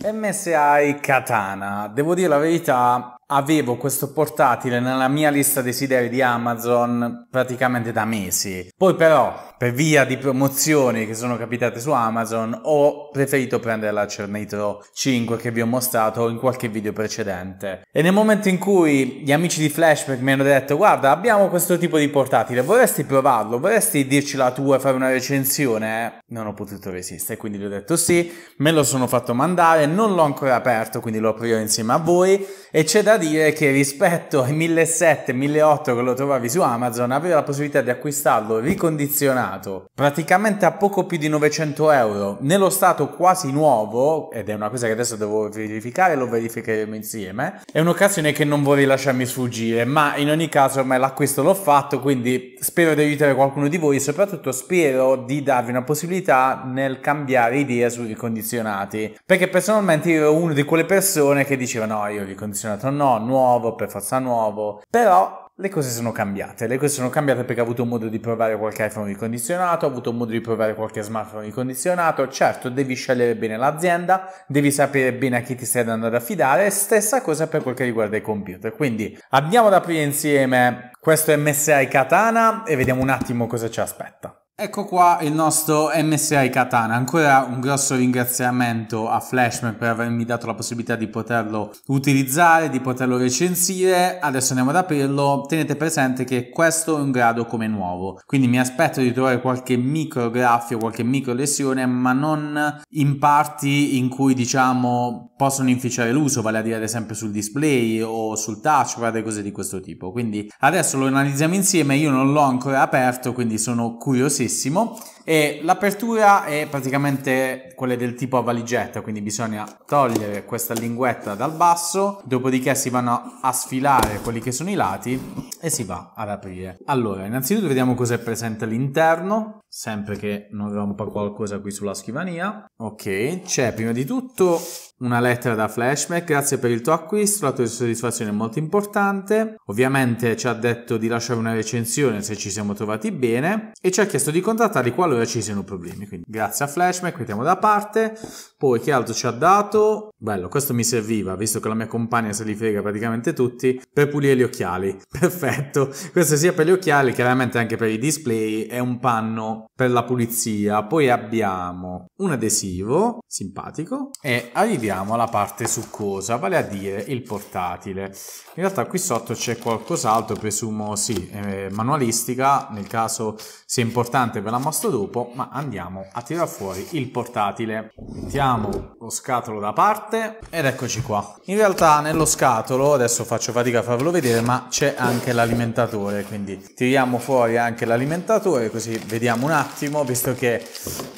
MSI Katana, devo dire la verità, avevo questo portatile nella mia lista desideri di Amazon praticamente da mesi. Poi però per via di promozioni che sono capitate su Amazon ho preferito prendere la Cernitro 5 che vi ho mostrato in qualche video precedente. E nel momento in cui gli amici di Flashback mi hanno detto guarda abbiamo questo tipo di portatile, vorresti provarlo, vorresti dirci la tua e fare una recensione? Non ho potuto resistere, quindi gli ho detto sì, me lo sono fatto mandare, non l'ho ancora aperto, quindi lo aprirò insieme a voi e c'è da dire che rispetto ai 1700-1800 che lo trovavi su Amazon avevo la possibilità di acquistarlo ricondizionato Stato, praticamente a poco più di 900 euro. Nello Stato quasi nuovo, ed è una cosa che adesso devo verificare, lo verificheremo insieme, è un'occasione che non vorrei lasciarmi sfuggire, ma in ogni caso ormai l'acquisto l'ho fatto, quindi spero di aiutare qualcuno di voi e soprattutto spero di darvi una possibilità nel cambiare idea sui ricondizionati, perché personalmente io ero una di quelle persone che diceva no, io ricondizionato no, nuovo, per forza nuovo, però le cose sono cambiate. Le cose sono cambiate perché ho avuto modo di provare qualche iPhone ricondizionato, ho avuto modo di provare qualche smartphone ricondizionato. Certo, devi scegliere bene l'azienda, devi sapere bene a chi ti stai andando ad affidare. Stessa cosa per quel che riguarda i computer. Quindi andiamo ad aprire insieme questo MSI Katana e vediamo un attimo cosa ci aspetta. Ecco qua il nostro MSI Katana, ancora un grosso ringraziamento a Flashman per avermi dato la possibilità di poterlo utilizzare, di poterlo recensire, adesso andiamo ad aprirlo, tenete presente che questo è un grado come nuovo, quindi mi aspetto di trovare qualche micro graffio, qualche micro lesione, ma non in parti in cui diciamo possono inficiare l'uso, vale a dire ad esempio sul display o sul touchpad e cose di questo tipo, quindi adesso lo analizziamo insieme, io non l'ho ancora aperto, quindi sono curiosissimo stessimo e l'apertura è praticamente quella del tipo a valigetta, quindi bisogna togliere questa linguetta dal basso, dopodiché si vanno a sfilare quelli che sono i lati e si va ad aprire. Allora, innanzitutto vediamo cosa è presente all'interno, sempre che non rompa qualcosa qui sulla scrivania. Ok, c'è prima di tutto una lettera da flashback, grazie per il tuo acquisto, la tua soddisfazione è molto importante. Ovviamente ci ha detto di lasciare una recensione se ci siamo trovati bene e ci ha chiesto di contattarli qualora allora ci siano problemi. Quindi grazie a Flashback, mettiamo da parte. Poi che altro ci ha dato? Bello, questo mi serviva, visto che la mia compagna se li frega praticamente tutti, per pulire gli occhiali. Perfetto, questo sia per gli occhiali, chiaramente anche per i display, è un panno per la pulizia. Poi abbiamo un adesivo, simpatico, e arriviamo alla parte succosa, vale a dire il portatile. In realtà qui sotto c'è qualcos'altro, presumo sì, eh, manualistica, nel caso sia importante ve la mostro dopo dopo, ma andiamo a tirar fuori il portatile. Mettiamo lo scatolo da parte ed eccoci qua. In realtà nello scatolo, adesso faccio fatica a farvelo vedere, ma c'è anche l'alimentatore, quindi tiriamo fuori anche l'alimentatore così vediamo un attimo, visto che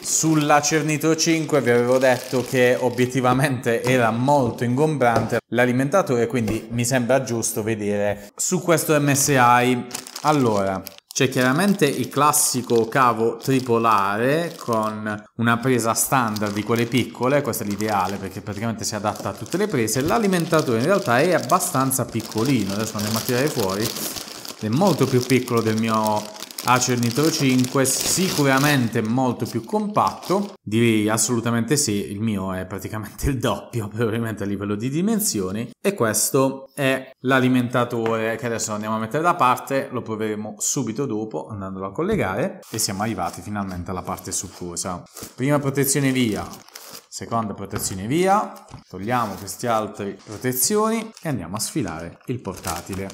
sulla Cernito 5 vi avevo detto che obiettivamente era molto ingombrante l'alimentatore, quindi mi sembra giusto vedere su questo MSI. Allora, c'è chiaramente il classico cavo tripolare con una presa standard di quelle piccole, questo è l'ideale perché praticamente si adatta a tutte le prese, l'alimentatore in realtà è abbastanza piccolino, adesso andiamo a tirare fuori, è molto più piccolo del mio Acer Nitro 5 sicuramente molto più compatto direi assolutamente sì il mio è praticamente il doppio probabilmente a livello di dimensioni e questo è l'alimentatore che adesso andiamo a mettere da parte lo proveremo subito dopo andandolo a collegare e siamo arrivati finalmente alla parte succosa prima protezione via seconda protezione via togliamo queste altre protezioni e andiamo a sfilare il portatile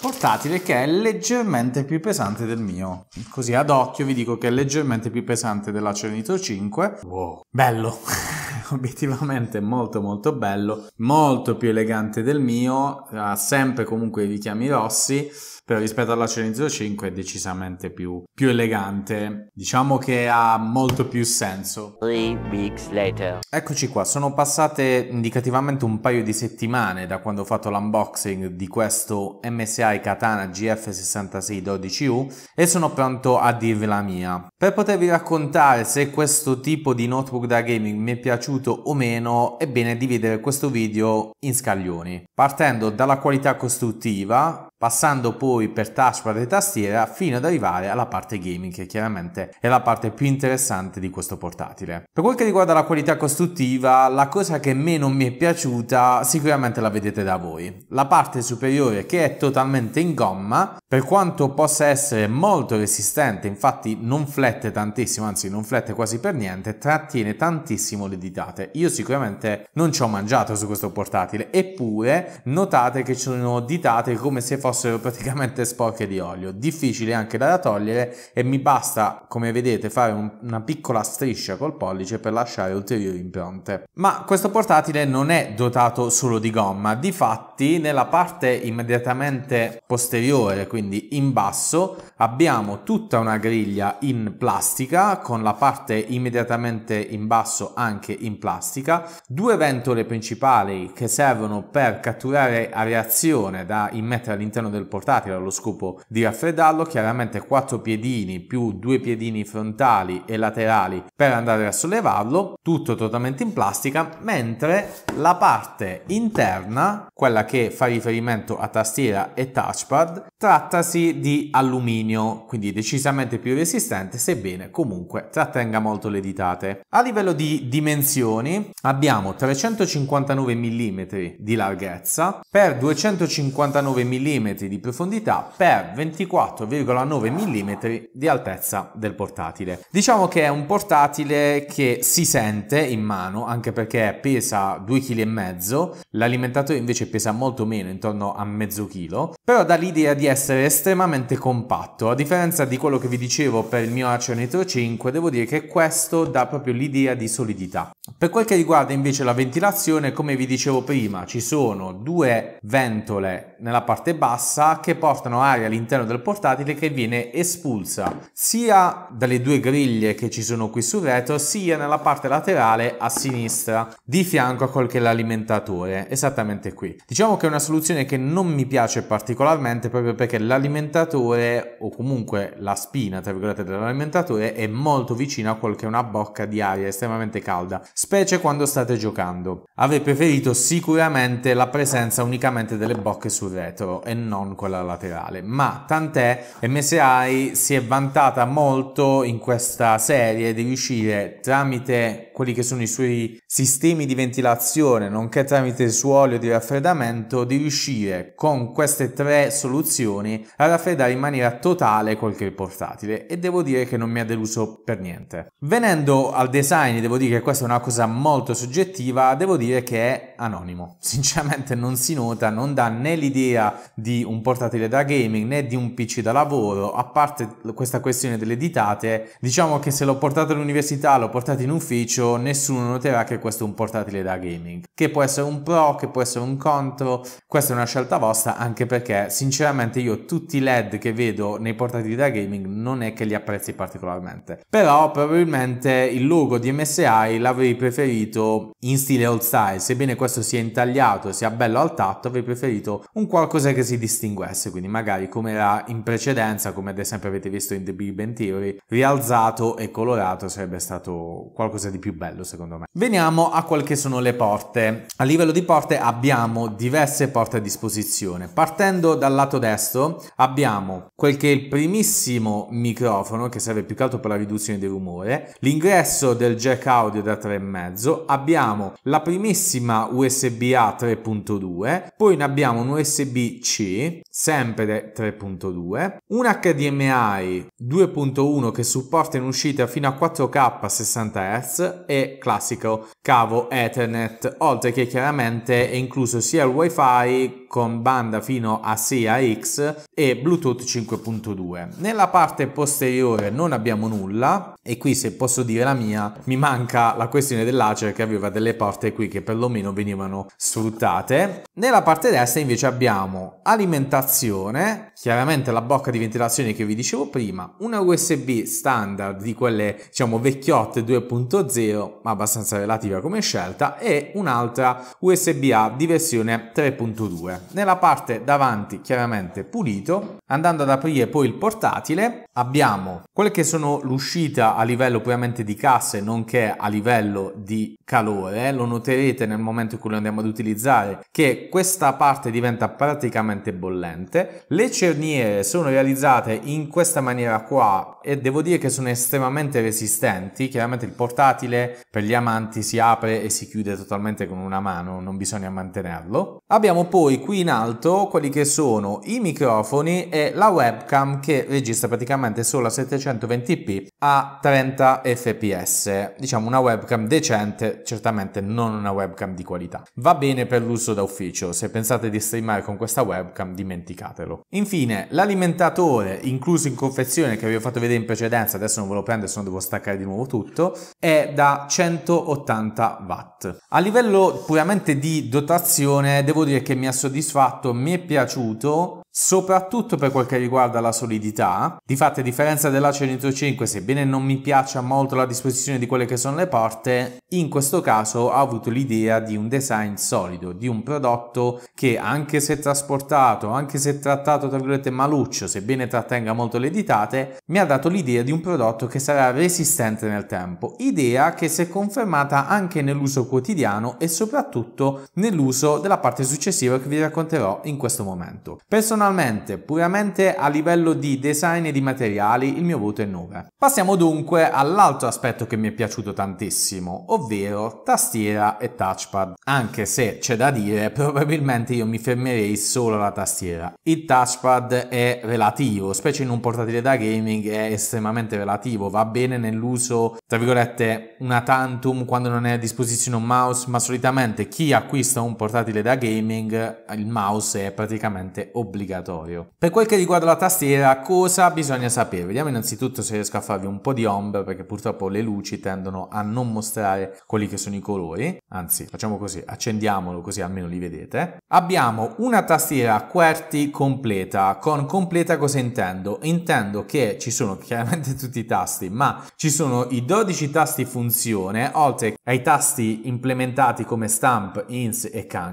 portatile che è leggermente più pesante del mio. Così ad occhio vi dico che è leggermente più pesante della Cerenito 5. Wow, bello! obiettivamente molto molto bello, molto più elegante del mio, ha sempre comunque i richiami rossi, però rispetto alla Cerenzo 5 è decisamente più, più, elegante, diciamo che ha molto più senso. Eccoci qua, sono passate indicativamente un paio di settimane da quando ho fatto l'unboxing di questo MSI Katana GF6612U e sono pronto a dirvi la mia. Per potervi raccontare se questo tipo di notebook da gaming mi è piaciuto o meno, è bene dividere questo video in scaglioni, partendo dalla qualità costruttiva passando poi per touchpad e tastiera fino ad arrivare alla parte gaming che chiaramente è la parte più interessante di questo portatile. Per quel che riguarda la qualità costruttiva, la cosa che meno mi è piaciuta sicuramente la vedete da voi. La parte superiore che è totalmente in gomma, per quanto possa essere molto resistente, infatti non flette tantissimo, anzi non flette quasi per niente, trattiene tantissimo le ditate. Io sicuramente non ci ho mangiato su questo portatile, eppure notate che ci sono ditate come se fosse fossero praticamente sporche di olio, Difficile anche da togliere e mi basta, come vedete, fare un, una piccola striscia col pollice per lasciare ulteriori impronte. Ma questo portatile non è dotato solo di gomma, di fatto Infatti nella parte immediatamente posteriore, quindi in basso, abbiamo tutta una griglia in plastica con la parte immediatamente in basso anche in plastica, due ventole principali che servono per catturare areazione da immettere all'interno del portatile allo scopo di raffreddarlo, chiaramente quattro piedini più due piedini frontali e laterali per andare a sollevarlo, tutto totalmente in plastica, mentre la parte interna, quella che che fa riferimento a tastiera e touchpad, trattasi di alluminio, quindi decisamente più resistente, sebbene comunque trattenga molto le ditate. A livello di dimensioni abbiamo 359 mm di larghezza per 259 mm di profondità per 24,9 mm di altezza del portatile. Diciamo che è un portatile che si sente in mano, anche perché pesa 2,5 kg, l'alimentatore invece pesa molto meno, intorno a mezzo chilo, però dà l'idea di essere estremamente compatto. A differenza di quello che vi dicevo per il mio Archer Nitro 5, devo dire che questo dà proprio l'idea di solidità. Per quel che riguarda invece la ventilazione, come vi dicevo prima, ci sono due ventole nella parte bassa che portano aria all'interno del portatile che viene espulsa sia dalle due griglie che ci sono qui sul retro, sia nella parte laterale a sinistra di fianco a quel che è l'alimentatore, esattamente qui. Diciamo Diciamo che è una soluzione che non mi piace particolarmente proprio perché l'alimentatore o comunque la spina tra virgolette dell'alimentatore è molto vicina a quel che è una bocca di aria estremamente calda, specie quando state giocando. Avrei preferito sicuramente la presenza unicamente delle bocche sul retro e non quella laterale, ma tant'è MSI si è vantata molto in questa serie di riuscire tramite quelli che sono i suoi sistemi di ventilazione, nonché tramite il suo olio di raffreddamento, di riuscire con queste tre soluzioni a raffreddare in maniera totale quel che è il portatile e devo dire che non mi ha deluso per niente. Venendo al design, devo dire che questa è una cosa molto soggettiva, devo dire che è anonimo. Sinceramente non si nota, non dà né l'idea di un portatile da gaming né di un PC da lavoro, a parte questa questione delle ditate, diciamo che se l'ho portato all'università, l'ho portato in ufficio, nessuno noterà che questo è un portatile da gaming, che può essere un pro, che può essere un contro, questa è una scelta vostra anche perché sinceramente io tutti i LED che vedo nei portatili da gaming non è che li apprezzi particolarmente, però probabilmente il logo di MSI l'avrei preferito in stile old style, sebbene questo sia intagliato e sia bello al tatto, avrei preferito un qualcosa che si distinguesse, quindi magari come era in precedenza, come ad esempio avete visto in The Big Bang Theory, rialzato e colorato sarebbe stato qualcosa di più bello secondo me. Veniamo a quali sono le porte. A livello di porte abbiamo diverse porte a disposizione. Partendo dal lato destro abbiamo quel che è il primissimo microfono che serve più che altro per la riduzione del rumore, l'ingresso del jack audio da 3,5, abbiamo la primissima USB-A 3.2, poi ne abbiamo un USB-C sempre 3.2, un HDMI 2.1 che supporta in uscita fino a 4K 60 Hz e classico cavo Ethernet, oltre che chiaramente è incluso sia il WiFi con banda fino a 6AX e Bluetooth 5.2. Nella parte posteriore non abbiamo nulla e qui se posso dire la mia mi manca la questione dell'Acer che aveva delle porte qui che perlomeno venivano sfruttate. Nella parte destra invece abbiamo alimentazione, chiaramente la bocca di ventilazione che vi dicevo prima, una USB standard di quelle diciamo vecchiotte 2.0 credo abbastanza relativa come scelta, e un'altra USB-A di versione 3.2. Nella parte davanti chiaramente pulito, andando ad aprire poi il portatile, abbiamo quelle che sono l'uscita a livello puramente di casse, nonché a livello di calore, lo noterete nel momento in cui lo andiamo ad utilizzare, che questa parte diventa praticamente bollente. Le cerniere sono realizzate in questa maniera qua e devo dire che sono estremamente resistenti, chiaramente il portatile per gli amanti si apre e si chiude totalmente con una mano, non bisogna mantenerlo. Abbiamo poi qui in alto quelli che sono i microfoni e la webcam che registra praticamente solo a 720p a 30 fps. Diciamo una webcam decente, certamente non una webcam di qualità. Va bene per l'uso da ufficio, se pensate di streamare con questa webcam dimenticatelo. Infine l'alimentatore incluso in confezione che vi ho fatto vedere in precedenza, adesso non ve lo prendo se no devo staccare di nuovo tutto, è da 180 watt. A livello puramente di dotazione devo dire che mi ha soddisfatto, mi è piaciuto soprattutto per quel che riguarda la solidità. Difatti, a differenza della 105, sebbene non mi piaccia molto la disposizione di quelle che sono le porte, in questo caso ho avuto l'idea di un design solido, di un prodotto che anche se trasportato, anche se trattato tra virgolette maluccio, sebbene trattenga molto le ditate, mi ha dato l'idea di un prodotto che sarà resistente nel tempo, idea che si è confermata anche nell'uso quotidiano e soprattutto nell'uso della parte successiva che vi racconterò in questo momento. Personalmente Personalmente, puramente a livello di design e di materiali, il mio voto è 9. Passiamo dunque all'altro aspetto che mi è piaciuto tantissimo, ovvero tastiera e touchpad. Anche se c'è da dire, probabilmente io mi fermerei solo alla tastiera. Il touchpad è relativo, specie in un portatile da gaming è estremamente relativo, va bene nell'uso, tra virgolette, una tantum quando non è a disposizione un mouse, ma solitamente chi acquista un portatile da gaming, il mouse è praticamente obbligatorio obbligatorio. Per quel che riguarda la tastiera, cosa bisogna sapere? Vediamo innanzitutto se riesco a farvi un po' di ombra, perché purtroppo le luci tendono a non mostrare quelli che sono i colori. Anzi, facciamo così, accendiamolo così almeno li vedete. Abbiamo una tastiera QWERTY completa. Con completa cosa intendo? Intendo che ci sono chiaramente tutti i tasti, ma ci sono i 12 tasti funzione, oltre ai tasti implementati come stamp, ins e canc.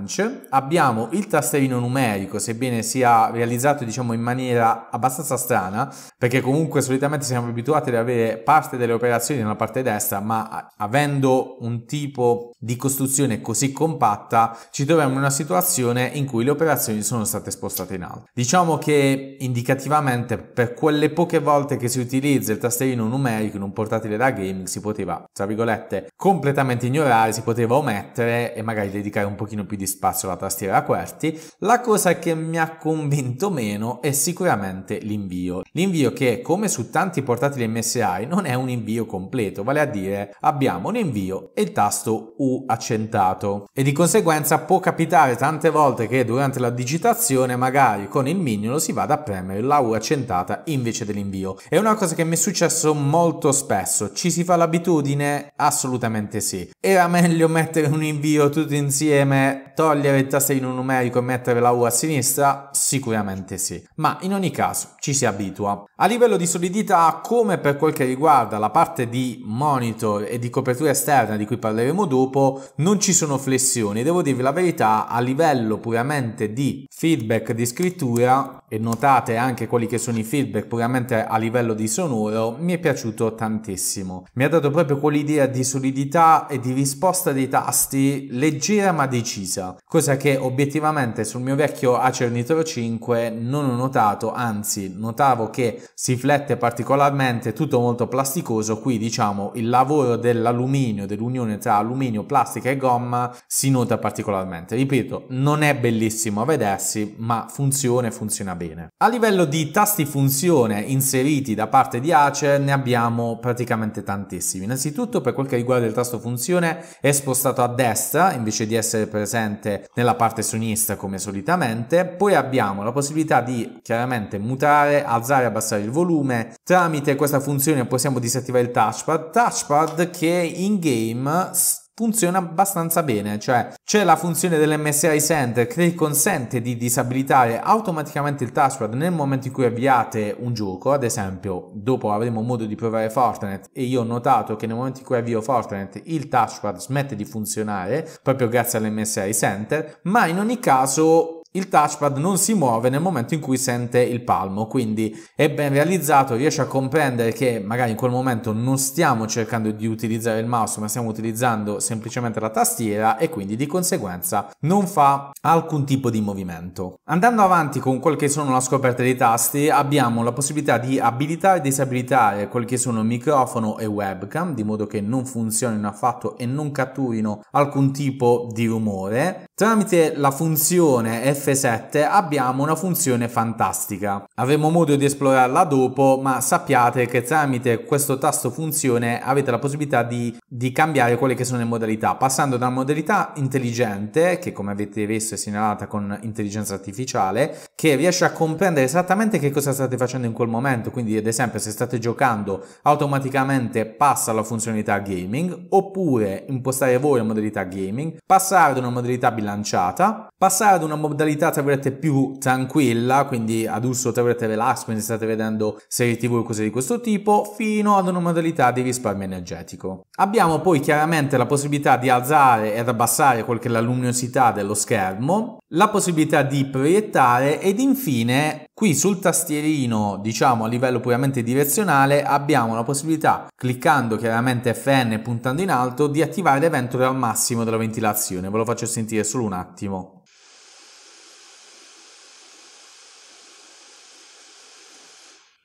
Abbiamo il tasterino numerico, sebbene sia realizzato diciamo in maniera abbastanza strana perché comunque solitamente siamo abituati ad avere parte delle operazioni nella parte destra ma avendo un tipo di costruzione così compatta ci troviamo in una situazione in cui le operazioni sono state spostate in alto. Diciamo che indicativamente per quelle poche volte che si utilizza il tasterino numerico in un portatile da gaming si poteva tra virgolette completamente ignorare, si poteva omettere e magari dedicare un pochino più di spazio alla tastiera a QWERTY. La cosa che mi ha convinto elemento meno è sicuramente l'invio. L'invio che, come su tanti portatili MSI, non è un invio completo, vale a dire abbiamo un invio e il tasto U accentato. E di conseguenza può capitare tante volte che durante la digitazione magari con il mignolo si vada a premere la U accentata invece dell'invio. È una cosa che mi è successo molto spesso. Ci si fa l'abitudine? Assolutamente sì. Era meglio mettere un invio tutto insieme, togliere il tastino numerico e mettere la U a sinistra? Sicuramente Sicuramente sì, ma in ogni caso ci si abitua. A livello di solidità, come per quel che riguarda la parte di monitor e di copertura esterna di cui parleremo dopo, non ci sono flessioni. Devo dirvi la verità, a livello puramente di feedback di scrittura, e notate anche quelli che sono i feedback puramente a livello di sonoro, mi è piaciuto tantissimo. Mi ha dato proprio quell'idea di solidità e di risposta dei tasti leggera ma decisa, cosa che obiettivamente sul mio vecchio Acer Nitro 5 5 non ho notato, anzi notavo che si flette particolarmente, tutto molto plasticoso, qui diciamo il lavoro dell'alluminio, dell'unione tra alluminio, plastica e gomma si nota particolarmente. Ripeto, non è bellissimo a vedersi, ma funziona e funziona bene. A livello di tasti funzione inseriti da parte di Acer ne abbiamo praticamente tantissimi. Innanzitutto per quel che riguarda il tasto funzione è spostato a destra invece di essere presente nella parte sinistra come solitamente, poi abbiamo la possibilità di chiaramente mutare, alzare e abbassare il volume. Tramite questa funzione possiamo disattivare il touchpad, touchpad che in game funziona abbastanza bene, cioè c'è la funzione dell'MSI Center che consente di disabilitare automaticamente il touchpad nel momento in cui avviate un gioco, ad esempio dopo avremo modo di provare Fortnite e io ho notato che nel momento in cui avvio Fortnite il touchpad smette di funzionare proprio grazie all'MSI Center, ma in ogni caso il touchpad non si muove nel momento in cui sente il palmo, quindi è ben realizzato, riesce a comprendere che magari in quel momento non stiamo cercando di utilizzare il mouse, ma stiamo utilizzando semplicemente la tastiera e quindi di conseguenza non fa alcun tipo di movimento. Andando avanti con quel che sono la scoperta dei tasti, abbiamo la possibilità di abilitare e disabilitare quel che sono microfono e webcam, di modo che non funzionino affatto e non catturino alcun tipo di rumore. Tramite la funzione F f abbiamo una funzione fantastica. Avremo modo di esplorarla dopo, ma sappiate che tramite questo tasto funzione avete la possibilità di, di cambiare quelle che sono le modalità, passando da modalità intelligente, che come avete visto è segnalata con intelligenza artificiale, che riesce a comprendere esattamente che cosa state facendo in quel momento, quindi ad esempio se state giocando automaticamente passa alla funzionalità gaming, oppure impostare voi la modalità gaming, passare ad una modalità bilanciata, passare ad una modalità modalità tra virgolette più tranquilla, quindi ad uso tra virgolette relax, quindi state vedendo serie tv o cose di questo tipo, fino ad una modalità di risparmio energetico. Abbiamo poi chiaramente la possibilità di alzare ed abbassare quel che la luminosità dello schermo, la possibilità di proiettare ed infine qui sul tastierino diciamo a livello puramente direzionale abbiamo la possibilità cliccando chiaramente FN e puntando in alto di attivare l'evento al massimo della ventilazione ve lo faccio sentire solo un attimo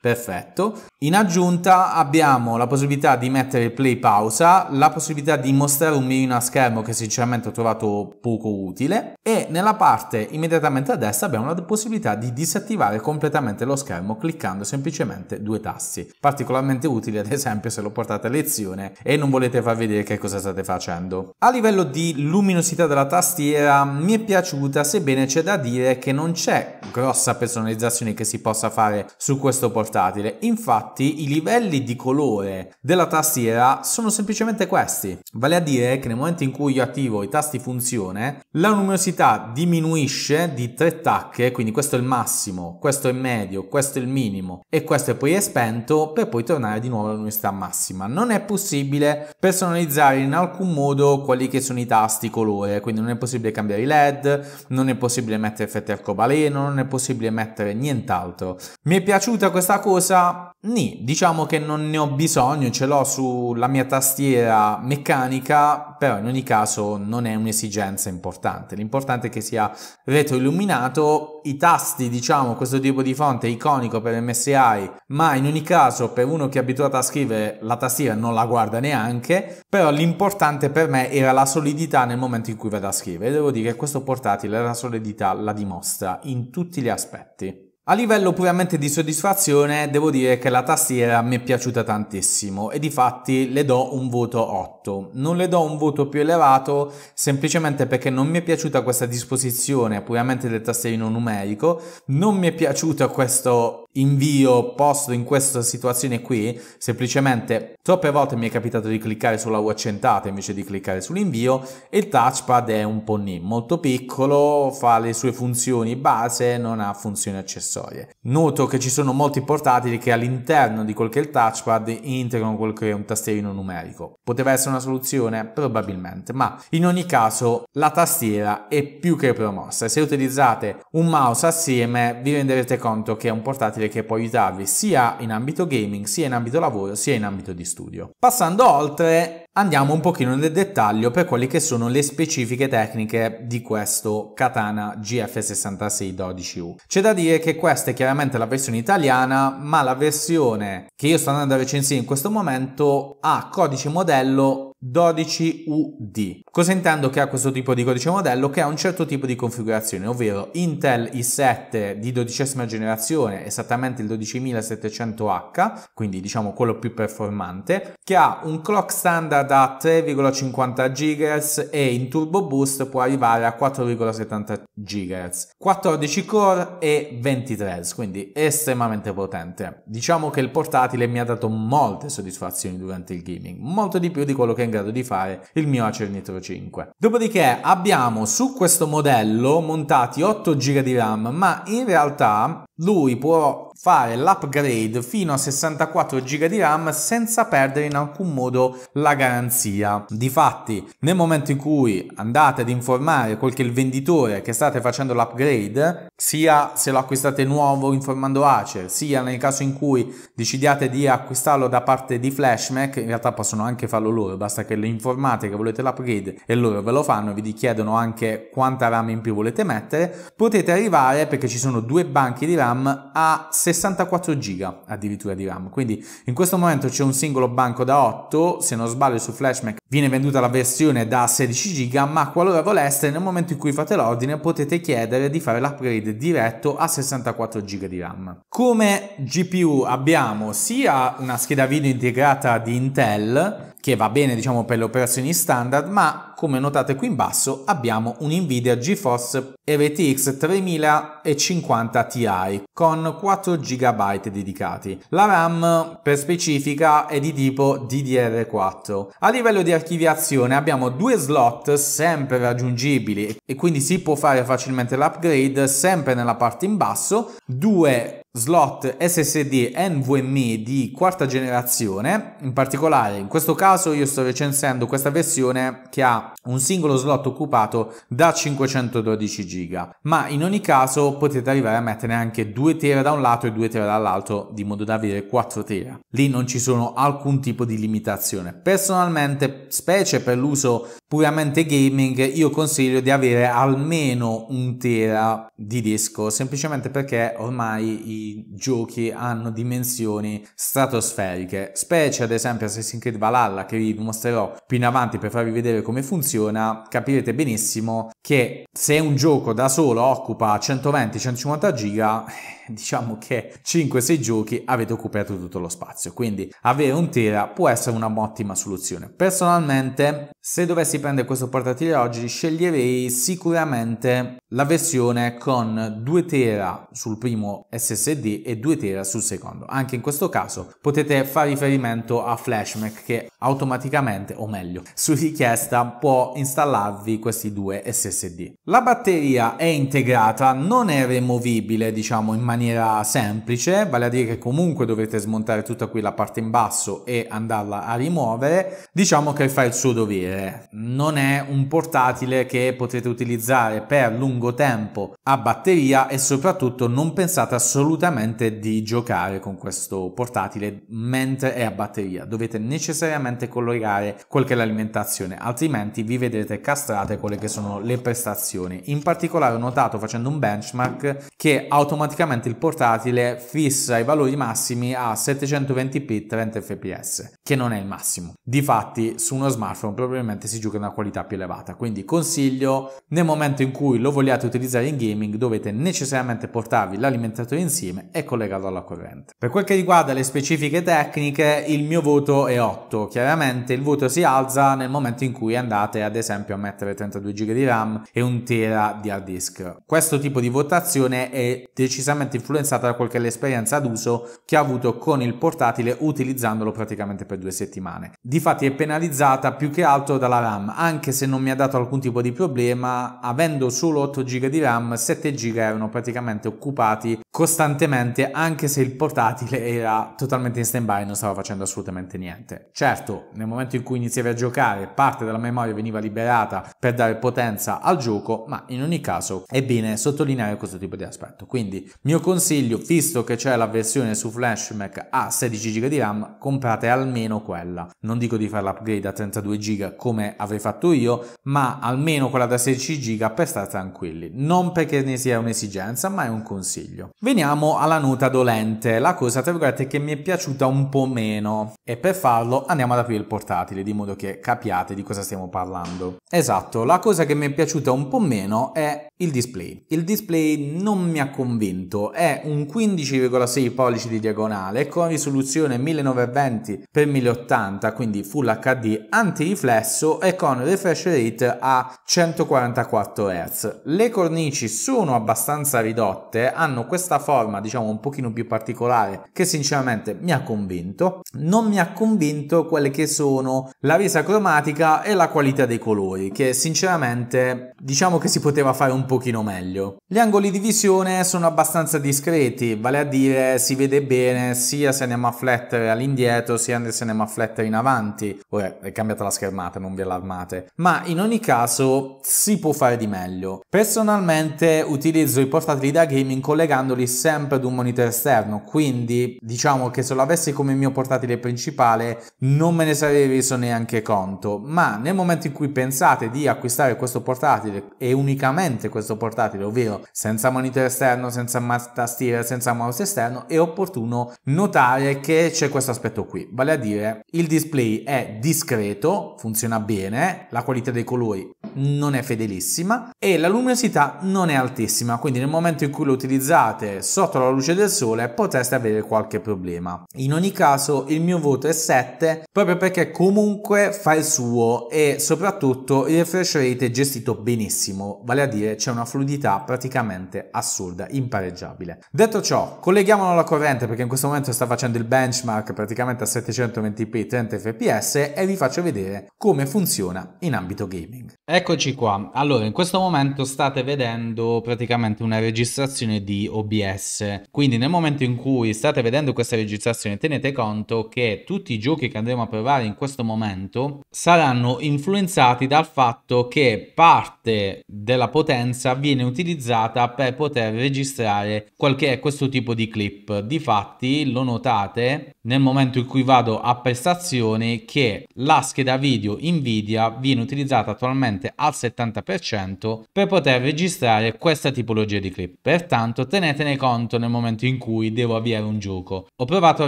Perfetto. In aggiunta abbiamo la possibilità di mettere play pausa, la possibilità di mostrare un mirino a schermo che sinceramente ho trovato poco utile e nella parte immediatamente a destra abbiamo la possibilità di disattivare completamente lo schermo cliccando semplicemente due tasti. Particolarmente utile ad esempio se lo portate a lezione e non volete far vedere che cosa state facendo. A livello di luminosità della tastiera mi è piaciuta sebbene c'è da dire che non c'è grossa personalizzazione che si possa fare su questo portale portatile. Infatti i livelli di colore della tastiera sono semplicemente questi, vale a dire che nel momento in cui io attivo i tasti funzione, la luminosità diminuisce di tre tacche, quindi questo è il massimo, questo è il medio, questo è il minimo e questo è poi è spento per poi tornare di nuovo alla luminosità massima. Non è possibile personalizzare in alcun modo quelli che sono i tasti colore, quindi non è possibile cambiare i LED, non è possibile mettere effetti arcobaleno, non è possibile mettere nient'altro. Mi è piaciuta questa cosa, nì, diciamo che non ne ho bisogno, ce l'ho sulla mia tastiera meccanica, però in ogni caso non è un'esigenza importante. L'importante è che sia retroilluminato, i tasti, diciamo, questo tipo di fonte è iconico per MSI, ma in ogni caso per uno che è abituato a scrivere la tastiera non la guarda neanche, però l'importante per me era la solidità nel momento in cui vado a scrivere. Devo dire che questo portatile la solidità la dimostra in tutti gli aspetti. A livello puramente di soddisfazione devo dire che la tastiera mi è piaciuta tantissimo e di fatti le do un voto 8. 8. Non le do un voto più elevato semplicemente perché non mi è piaciuta questa disposizione puramente del tastierino numerico, non mi è piaciuto questo invio posto in questa situazione qui, semplicemente troppe volte mi è capitato di cliccare sulla U accentata invece di cliccare sull'invio e il touchpad è un po' nim, molto piccolo, fa le sue funzioni base, non ha funzioni accessorie. Noto che ci sono molti portatili che all'interno di quel che è il touchpad integrano quel che è un tastierino numerico. Poteva essere una una soluzione? Probabilmente, ma in ogni caso la tastiera è più che promossa. Se utilizzate un mouse assieme vi renderete conto che è un portatile che può aiutarvi sia in ambito gaming, sia in ambito lavoro, sia in ambito di studio. Passando oltre, Andiamo un pochino nel dettaglio per quelle che sono le specifiche tecniche di questo katana GF6612U. C'è da dire che questa è chiaramente la versione italiana, ma la versione che io sto andando a recensire in questo momento ha codice modello 12UD. Cosa intendo che ha questo tipo di codice modello? Che ha un certo tipo di configurazione, ovvero Intel i7 di dodicesima generazione, esattamente il 12700H, quindi diciamo quello più performante, che ha un clock standard a 3,50 GHz e in turbo boost può arrivare a 4,70 GHz, 14 core e 20 threads, quindi estremamente potente. Diciamo che il portatile mi ha dato molte soddisfazioni durante il gaming, molto di più di quello che è in grado di fare il mio Acer Nitro 5. Dopodiché abbiamo su questo modello montati 8 GB di RAM, ma in realtà lui può fare l'upgrade fino a 64 GB di RAM senza perdere in alcun modo la garanzia. Difatti, nel momento in cui andate ad informare quel venditore che state facendo l'upgrade, sia se lo acquistate nuovo informando Acer, sia nel caso in cui decidiate di acquistarlo da parte di Flashmac, in realtà possono anche farlo loro, basta che lo informate che volete l'upgrade e loro ve lo fanno, vi chiedono anche quanta RAM in più volete mettere, potete arrivare perché ci sono due banchi di RAM RAM a 64 GB addirittura di RAM. Quindi in questo momento c'è un singolo banco da 8, se non sbaglio su Flashmac viene venduta la versione da 16 GB, ma qualora voleste nel momento in cui fate l'ordine potete chiedere di fare l'upgrade diretto a 64 GB di RAM. Come GPU abbiamo sia una scheda video integrata di Intel che va bene diciamo per le operazioni standard, ma come notate qui in basso abbiamo un Nvidia GeForce RTX 3050 Ti con 4 GB dedicati. La RAM per specifica è di tipo DDR4. A livello di archiviazione abbiamo due slot sempre raggiungibili e quindi si può fare facilmente l'upgrade sempre nella parte in basso, due slot SSD NVMe di quarta generazione, in particolare in questo caso io sto recensendo questa versione che ha un singolo slot occupato da 512 GB, ma in ogni caso potete arrivare a metterne anche 2 tera da un lato e 2 tera dall'altro, di modo da avere 4 tera. Lì non ci sono alcun tipo di limitazione. Personalmente, specie per l'uso puramente gaming, io consiglio di avere almeno un tera di disco, semplicemente perché ormai i giochi hanno dimensioni stratosferiche, specie ad esempio Assassin's Creed Valhalla che vi mostrerò più in avanti per farvi vedere come funziona, capirete benissimo che se un gioco da solo occupa 120-150 giga diciamo che 5-6 giochi avete occupato tutto lo spazio, quindi avere un tera può essere un'ottima soluzione. Personalmente, se dovessi prendere questo portatile oggi, sceglierei sicuramente la versione con 2 tera sul primo SSD e 2 tera sul secondo. Anche in questo caso potete fare riferimento a FlashMac che automaticamente, o meglio, su richiesta può installarvi questi due SSD. La batteria è integrata, non è removibile, diciamo, in maniera maniera semplice, vale a dire che comunque dovete smontare tutta qui la parte in basso e andarla a rimuovere, diciamo che fa il suo dovere. Non è un portatile che potete utilizzare per lungo tempo a batteria e soprattutto non pensate assolutamente di giocare con questo portatile mentre è a batteria. Dovete necessariamente collegare quel che è l'alimentazione, altrimenti vi vedrete castrate quelle che sono le prestazioni. In particolare ho notato facendo un benchmark che automaticamente mentre il portatile fissa i valori massimi a 720p 30 fps, che non è il massimo. Difatti su uno smartphone probabilmente si gioca una qualità più elevata, quindi consiglio nel momento in cui lo vogliate utilizzare in gaming dovete necessariamente portarvi l'alimentatore insieme e collegarlo alla corrente. Per quel che riguarda le specifiche tecniche, il mio voto è 8. Chiaramente il voto si alza nel momento in cui andate ad esempio a mettere 32 GB di RAM e un tera di hard disk. Questo tipo di votazione è decisamente pesantemente influenzata da qualche esperienza d'uso che ha avuto con il portatile utilizzandolo praticamente per due settimane. Difatti è penalizzata più che altro dalla RAM, anche se non mi ha dato alcun tipo di problema, avendo solo 8 GB di RAM, 7 GB erano praticamente occupati costantemente anche se il portatile era totalmente in stand by non stava facendo assolutamente niente. Certo, nel momento in cui iniziavi a giocare parte della memoria veniva liberata per dare potenza al gioco, ma in ogni caso è bene sottolineare questo tipo di aspetto. Quindi mio consiglio, visto che c'è la versione su Flash Mac a 16 GB di RAM, comprate almeno quella. Non dico di fare l'upgrade a 32 GB come avrei fatto io, ma almeno quella da 16 GB per stare tranquilli. Non perché ne sia un'esigenza, ma è un consiglio. Veniamo alla nota dolente, la cosa tra virgolette che mi è piaciuta un po' meno. E per farlo andiamo ad aprire il portatile, di modo che capiate di cosa stiamo parlando. Esatto, la cosa che mi è piaciuta un po' meno è il display. Il display non mi ha convinto è un 15,6 pollici di diagonale con risoluzione 1920x1080, quindi Full HD antiriflesso e con refresh rate a 144 Hz. Le cornici sono abbastanza ridotte, hanno questa forma diciamo un pochino più particolare che sinceramente mi ha convinto. Non mi ha convinto quelle che sono la resa cromatica e la qualità dei colori, che sinceramente diciamo che si poteva fare un pochino meglio. Gli angoli di visione sono abbastanza discreti, vale a dire si vede bene sia se andiamo a flettere all'indietro sia se andiamo a flettere in avanti. Ora è cambiata la schermata, non vi allarmate. Ma in ogni caso si può fare di meglio. Personalmente utilizzo i portatili da gaming collegandoli sempre ad un monitor esterno, quindi diciamo che se lo avessi come mio portatile principale non me ne sarei reso neanche conto. Ma nel momento in cui pensate di acquistare questo portatile e unicamente questo portatile, ovvero senza monitor esterno, senza tastiera senza mouse esterno è opportuno notare che c'è questo aspetto qui, vale a dire il display è discreto, funziona bene, la qualità dei colori non è fedelissima e la luminosità non è altissima, quindi nel momento in cui lo utilizzate sotto la luce del sole potreste avere qualche problema. In ogni caso il mio voto è 7 proprio perché comunque fa il suo e soprattutto il refresh rate è gestito benissimo, vale a dire c'è una fluidità praticamente assurda, impareggiabile stabile. Detto ciò, colleghiamolo alla corrente perché in questo momento sta facendo il benchmark praticamente a 720p 30 fps e vi faccio vedere come funziona in ambito gaming. Eccoci qua, allora in questo momento state vedendo praticamente una registrazione di OBS, quindi nel momento in cui state vedendo questa registrazione tenete conto che tutti i giochi che andremo a provare in questo momento saranno influenzati dal fatto che parte della potenza viene utilizzata per poter registrare fare è questo tipo di clip. Difatti lo notate nel momento in cui vado a prestazioni che la scheda video Nvidia viene utilizzata attualmente al 70% per poter registrare questa tipologia di clip. Pertanto tenetene conto nel momento in cui devo avviare un gioco. Ho provato a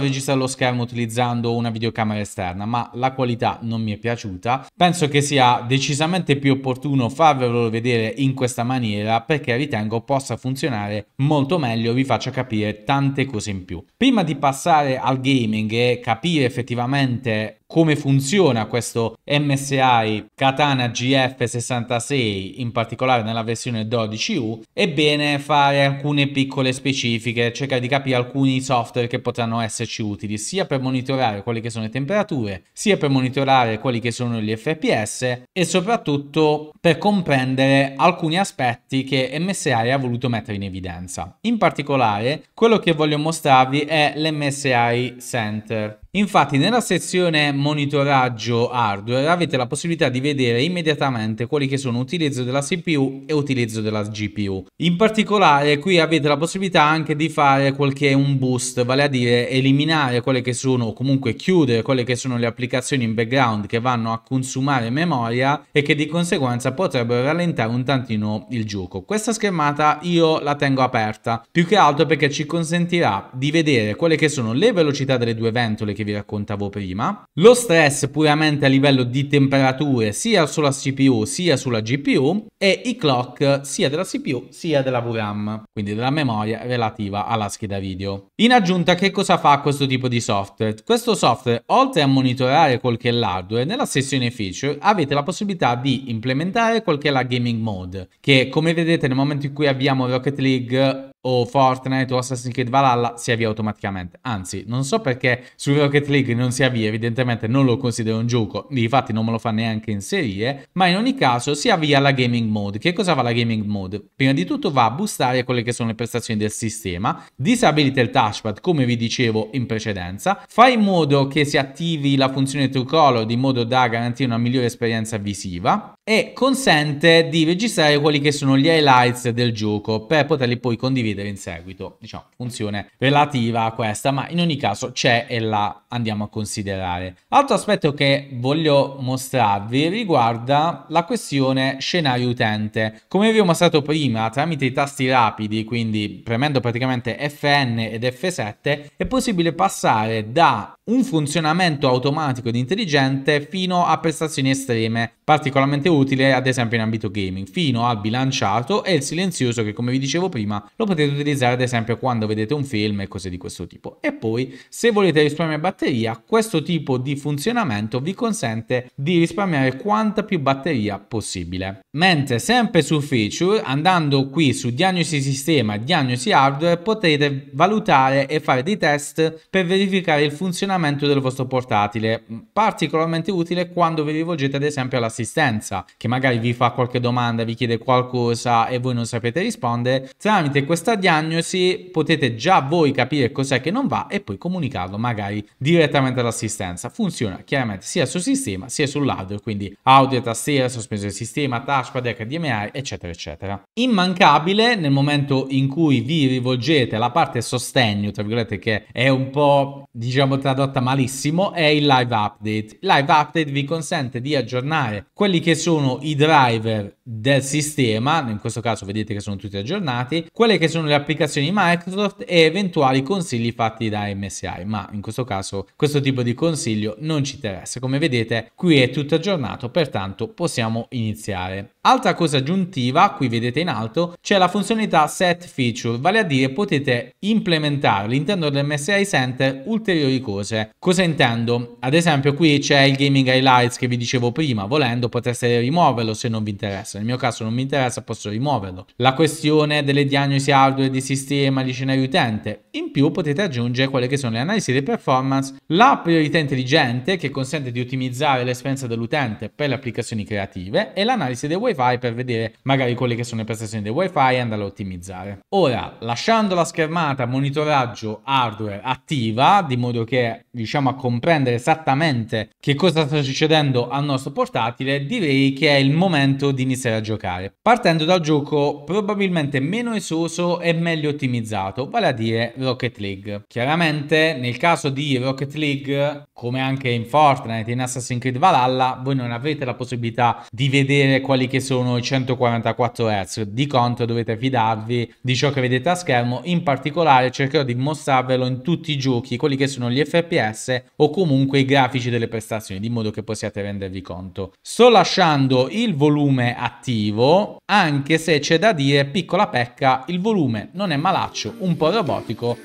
registrare lo schermo utilizzando una videocamera esterna ma la qualità non mi è piaciuta. Penso che sia decisamente più opportuno farvelo vedere in questa maniera perché ritengo possa funzionare molto meglio meglio vi faccia capire tante cose in più. Prima di passare al gaming e capire effettivamente come funziona questo MSI Katana GF66, in particolare nella versione 12U, è bene fare alcune piccole specifiche, cercare di capire alcuni software che potranno esserci utili, sia per monitorare quelle che sono le temperature, sia per monitorare quelli che sono gli FPS e soprattutto per comprendere alcuni aspetti che MSI ha voluto mettere in evidenza. In particolare, quello che voglio mostrarvi è l'MSI Center. Infatti nella sezione monitoraggio hardware avete la possibilità di vedere immediatamente quelli che sono utilizzo della CPU e utilizzo della GPU. In particolare qui avete la possibilità anche di fare quel che è un boost, vale a dire eliminare quelle che sono o comunque chiudere quelle che sono le applicazioni in background che vanno a consumare memoria e che di conseguenza potrebbero rallentare un tantino il gioco. Questa schermata io la tengo aperta, più che altro perché ci consentirà di vedere quelle che sono le velocità delle due ventole che vi raccontavo prima, lo stress puramente a livello di temperature sia sulla CPU sia sulla GPU e i clock sia della CPU sia della VRAM, quindi della memoria relativa alla scheda video. In aggiunta che cosa fa questo tipo di software? Questo software oltre a monitorare quel che è l'hardware, nella sessione feature avete la possibilità di implementare quel che è la gaming mode, che come vedete nel momento in cui abbiamo Rocket League o Fortnite o Assassin's Creed Valhalla si avvia automaticamente. Anzi, non so perché su Rocket League non si avvia, evidentemente non lo considero un gioco, infatti non me lo fa neanche inserire, ma in ogni caso si avvia la gaming mode. Che cosa va la gaming mode? Prima di tutto va a boostare quelle che sono le prestazioni del sistema, disabilita il touchpad come vi dicevo in precedenza, fa in modo che si attivi la funzione True Color in modo da garantire una migliore esperienza visiva e consente di registrare quelli che sono gli highlights del gioco per poterli poi condividere chiedere in seguito, diciamo, funzione relativa a questa, ma in ogni caso c'è e la andiamo a considerare. Altro aspetto che voglio mostrarvi riguarda la questione scenario utente. Come vi ho mostrato prima, tramite i tasti rapidi, quindi premendo praticamente Fn ed F7, è possibile passare da un funzionamento automatico ed intelligente fino a prestazioni estreme, particolarmente utile ad esempio in ambito gaming, fino al bilanciato e il silenzioso che come vi dicevo prima lo potete potete utilizzare ad esempio quando vedete un film e cose di questo tipo. E poi se volete risparmiare batteria, questo tipo di funzionamento vi consente di risparmiare quanta più batteria possibile. Mentre sempre su feature, andando qui su diagnosi sistema e diagnosi hardware, potete valutare e fare dei test per verificare il funzionamento del vostro portatile, particolarmente utile quando vi rivolgete ad esempio all'assistenza, che magari vi fa qualche domanda, vi chiede qualcosa e voi non sapete rispondere. Tramite questa questa diagnosi potete già voi capire cos'è che non va e poi comunicarlo magari direttamente all'assistenza. Funziona chiaramente sia sul sistema sia sull'audio, quindi audio, tastiera, sospensione del sistema, touchpad, HDMI, eccetera, eccetera. Immancabile nel momento in cui vi rivolgete alla parte sostegno, tra virgolette, che è un po', diciamo, tradotta malissimo, è il live update. Live update vi consente di aggiornare quelli che sono i driver del sistema, in questo caso vedete che sono tutti aggiornati, quelle che sono sono le applicazioni Microsoft e eventuali consigli fatti da MSI, ma in questo caso questo tipo di consiglio non ci interessa. Come vedete qui è tutto aggiornato, pertanto possiamo iniziare. Altra cosa aggiuntiva, qui vedete in alto, c'è la funzionalità set feature, vale a dire potete implementare all'interno del MSI Center ulteriori cose. Cosa intendo? Ad esempio qui c'è il gaming highlights che vi dicevo prima, volendo potreste rimuoverlo se non vi interessa, nel mio caso non mi interessa posso rimuoverlo. La questione delle diagnosi hardware di sistema, gli scenari utente, in più potete aggiungere quelle che sono le analisi di performance, la priorità intelligente che consente di ottimizzare l'esperienza dell'utente per le applicazioni creative e l'analisi dei wifi wifi per vedere magari quelle che sono le prestazioni del wifi e andarle a ottimizzare. Ora, lasciando la schermata monitoraggio hardware attiva, di modo che riusciamo a comprendere esattamente che cosa sta succedendo al nostro portatile, direi che è il momento di iniziare a giocare. Partendo dal gioco probabilmente meno esoso e meglio ottimizzato, vale a dire Rocket League. Chiaramente nel caso di Rocket League, come anche in Fortnite e in Assassin's Creed Valhalla, voi non avete la possibilità di vedere quali che sono sono i 144 Hz, di conto dovete fidarvi di ciò che vedete a schermo, in particolare cercherò di mostrarvelo in tutti i giochi, quelli che sono gli FPS o comunque i grafici delle prestazioni, di modo che possiate rendervi conto. Sto lasciando il volume attivo, anche se c'è da dire, piccola pecca, il volume non è malaccio, un po' robotico,